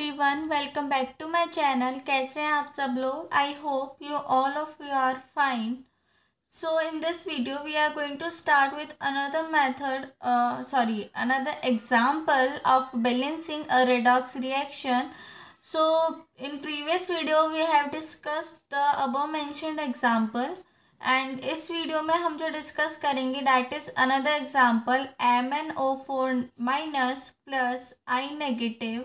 Everyone welcome back to my channel कैसे हैं आप सब लोग I hope you all of you are fine so in this video we are going to start with another method sorry another example of balancing a redox reaction so in previous video we have discuss the above mention example and इस video में हम जो discuss करेंगे that is another example M N O four minus plus I negative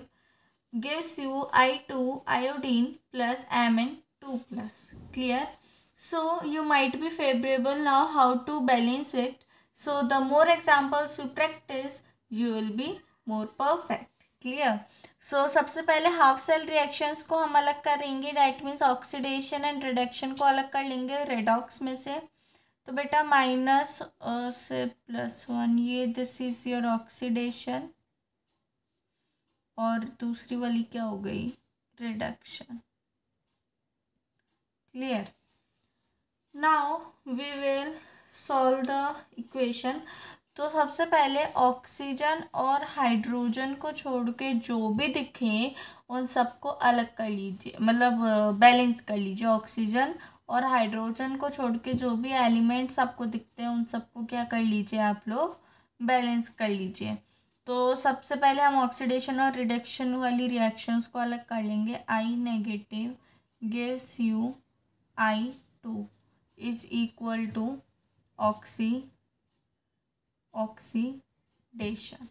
gives you I2 iodine plus Mn2 plus. Clear? So you might be favorable now how to balance it. So the more examples you practice, you will be more perfect. Clear? So so, सबसे पहले half cell reactions को हम अलग करेंगे that means oxidation and reduction को अलग कर लेंगे रेडॉक्स में से तो बेटा माइनस से प्लस वन ये दिस इज़ योर ऑक्सीडेशन और दूसरी वाली क्या हो गई reduction clear now we will solve the equation तो सबसे पहले ऑक्सीजन और हाइड्रोजन को छोड़ के जो भी दिखें उन सबको अलग कर लीजिए मतलब बैलेंस कर लीजिए ऑक्सीजन और हाइड्रोजन को छोड़ के जो भी एलिमेंट्स आपको दिखते हैं उन सबको क्या कर लीजिए आप लोग बैलेंस कर लीजिए तो सबसे पहले हम ऑक्सीडेशन और रिडक्शन वाली रिएक्शंस को अलग कर लेंगे I negative gives you I two is equal to oxy oxidation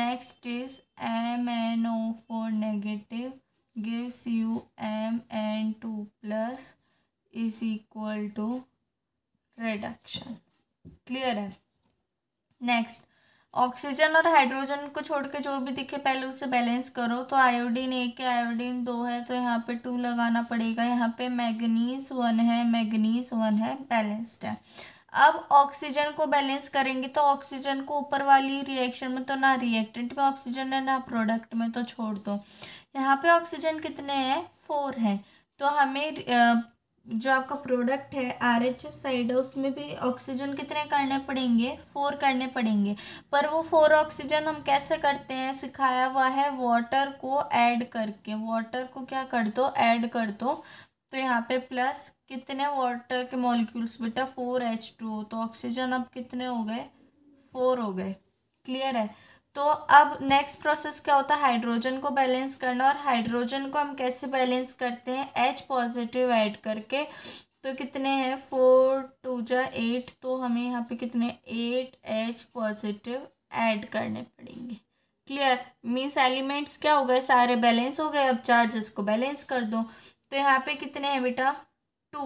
next is M N O four negative gives you M N two plus is equal to reduction clear है next oxygen और hydrogen को छोड़ के जो भी दिखे पहले उसे बैलेंस करो तो आयोडीन एक है आयोडीन दो है तो यहाँ पे टू लगाना पड़ेगा यहाँ पे मैग्नीज वन है मैग्नीज वन है बैलेंस्ड है अब ऑक्सीजन को बैलेंस करेंगे तो ऑक्सीजन को ऊपर वाली रिएक्शन में तो ना रिएक्टेंट में ऑक्सीजन है ना प्रोडक्ट में तो छोड़ दो यहाँ पे ऑक्सीजन कितने हैं फोर हैं तो हमें जो आपका प्रोडक्ट है आर एच एस साइड है उसमें भी ऑक्सीजन कितने करने पड़ेंगे फोर करने पड़ेंगे पर वो फोर ऑक्सीजन हम कैसे करते हैं सिखाया हुआ है वाटर को ऐड करके वाटर को क्या कर दो ऐड कर दो तो यहाँ पे प्लस कितने वाटर के मॉलिक्यूल्स बेटा फोर एच टू तो ऑक्सीजन अब कितने हो गए फोर हो गए क्लियर है तो अब नेक्स्ट प्रोसेस क्या होता है हाइड्रोजन को बैलेंस करना और हाइड्रोजन को हम कैसे बैलेंस करते हैं एच पॉजिटिव ऐड करके तो कितने हैं फोर टू जा एट तो हमें यहाँ पे कितने एट एच पॉजिटिव ऐड करने पड़ेंगे क्लियर मीन्स एलिमेंट्स क्या हो गए सारे बैलेंस हो गए अब चार्जेस को बैलेंस कर दो तो यहाँ पे कितने हैं बेटा टू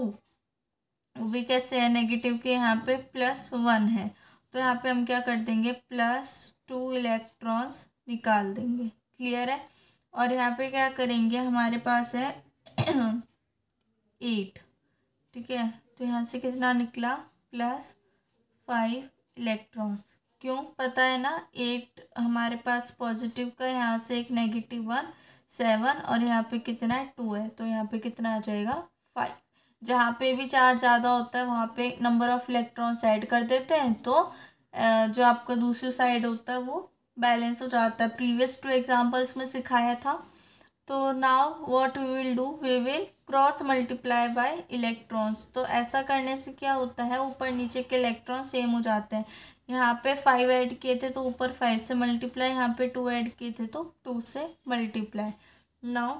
वो भी कैसे है नेगेटिव के यहाँ पे प्लस वन है तो यहाँ पे हम क्या कर देंगे प्लस टू इलेक्ट्रॉन्स निकाल देंगे क्लियर है और यहाँ पे क्या करेंगे हमारे पास है एट ठीक है तो यहाँ से कितना निकला प्लस फाइव इलेक्ट्रॉन्स क्यों पता है ना एट हमारे पास पॉजिटिव का यहाँ से एक नेगेटिव वन सेवन और यहाँ पे कितना है टू है तो यहाँ पे कितना आ जाएगा फाइव जहाँ पे भी चार्ज ज़्यादा होता है वहाँ पे नंबर ऑफ इलेक्ट्रॉन्स ऐड कर देते हैं तो जो आपका दूसरी साइड होता है वो बैलेंस हो जाता है प्रीवियस टू एग्जांपल्स में सिखाया था तो now what we will do we will cross multiply by electrons तो ऐसा करने से क्या होता है ऊपर नीचे के इलेक्ट्रॉन सेम हो जाते हैं यहाँ पे फाइव ऐड किए थे तो ऊपर फाइव से मल्टीप्लाई यहाँ पे टू ऐड किए थे तो टू से multiply now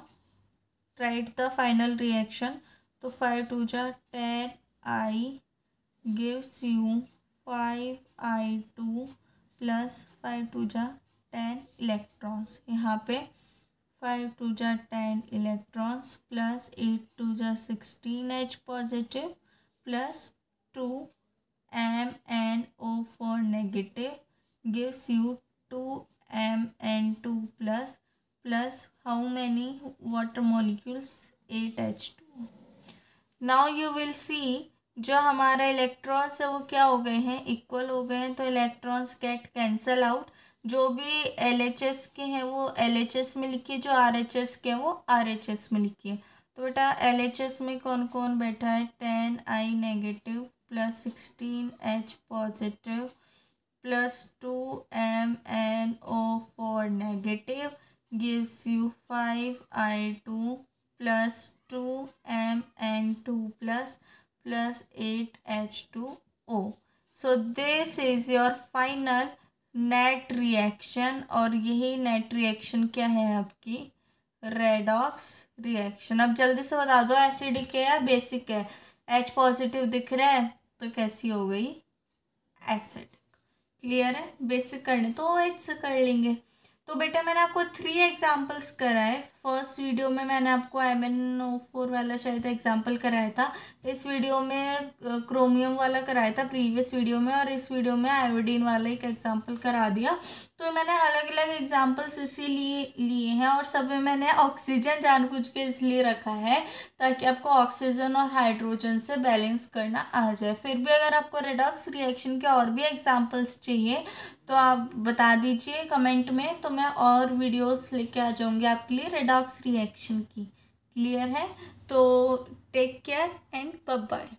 write the final reaction तो फाइव टू जा ten I gives you five I two plus five two जा टेन इलेक्ट्रॉन्स यहाँ पे फाइव टू जा ten electrons plus eight two जा sixteen H positive plus two M N O four negative gives you two M N two plus plus how many water molecules eight H two now you will see जो हमारे electrons है वो क्या हो गए हैं equal हो गए हैं तो इलेक्ट्रॉन्स गेट कैंसल आउट जो भी एल एच एस के हैं वो एल एच एस में लिखिए जो आर एच एस के हैं वो आर एच एस में लिखिए तो बेटा एल एच एस में कौन कौन बैठा है ten I negative plus sixteen H positive plus two M N O four negative gives you five I two plus two M plus eight H two O so this is your final net reaction और यही net reaction क्या है आपकी redox reaction अब जल्दी से बता दो एसिडिक है या बेसिक है एच पॉजिटिव दिख रहा है तो कैसी हो गई एसिड क्लियर है बेसिक करने तो एच से कर लेंगे तो बेटा मैंने आपको थ्री एग्जांपल्स कराए फर्स्ट वीडियो में मैंने आपको एम एन ओ फोर वाला शायद एग्जांपल कराया था इस वीडियो में क्रोमियम वाला कराया था प्रीवियस वीडियो में और इस वीडियो में आयोडीन वाला एक एग्जांपल करा दिया तो मैंने अलग अलग एग्जांपल्स इसीलिए लिए हैं और सब में मैंने ऑक्सीजन जानबूझ के इसलिए रखा है ताकि आपको ऑक्सीजन और हाइड्रोजन से बैलेंस करना आ जाए फिर भी अगर आपको रिडॉक्स रिएक्शन के और भी एग्जाम्पल्स चाहिए तो आप बता दीजिए कमेंट में तो मैं और वीडियोज लेके आ जाऊँगी आपके लिए रेडॉक्स रेडॉक्स रिएक्शन की क्लियर है तो टेक केयर एंड बाय